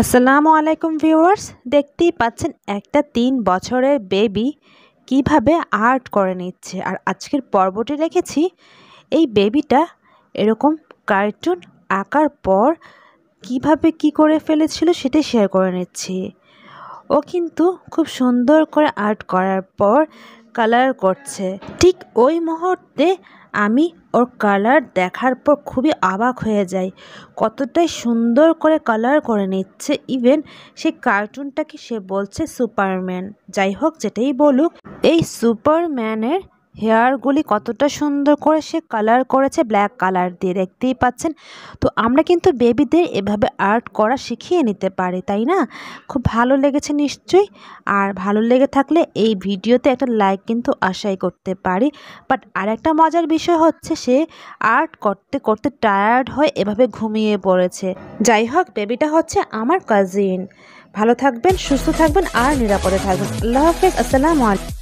আসসালামু আলাইকুম ভিউয়ার্স দেখতেই পাচ্ছেন একটা তিন বছরের বেবি কিভাবে আর্ট করে নিচ্ছে আর আজকের পর্বটি রেখেছি এই বেবিটা এরকম কার্টুন আঁকার পর কিভাবে কি করে ফেলেছিল সেটা শেয়ার করে নিচ্ছি ও কিন্তু খুব সুন্দর করে আর্ট করার পর কালার করছে ঠিক ওই মুহূর্তে আমি ওর কালার দেখার পর খুবই অবাক হয়ে যাই কতটাই সুন্দর করে কালার করে নিচ্ছে ইভেন সে কার্টুনটাকে সে বলছে সুপারম্যান যাই হোক যেটাই বলুক এই সুপারম্যানের হেয়ারগুলি কতটা সুন্দর করে সে কালার করেছে ব্ল্যাক কালার দিয়ে দেখতেই পাচ্ছেন তো আমরা কিন্তু বেবিদের এভাবে আর্ট করা শিখিয়ে নিতে পারি তাই না খুব ভালো লেগেছে নিশ্চয়ই আর ভালো লেগে থাকলে এই ভিডিওতে একটা লাইক কিন্তু আশাই করতে পারি বাট আরেকটা মজার বিষয় হচ্ছে সে আর্ট করতে করতে টায়ার্ড হয়ে এভাবে ঘুমিয়ে পড়েছে যাই হোক বেবিটা হচ্ছে আমার কাজিন ভালো থাকবেন সুস্থ থাকবেন আর নিরাপদে থাকবেন আল্লাহ হাফেজ আসসালামু আলাইকুম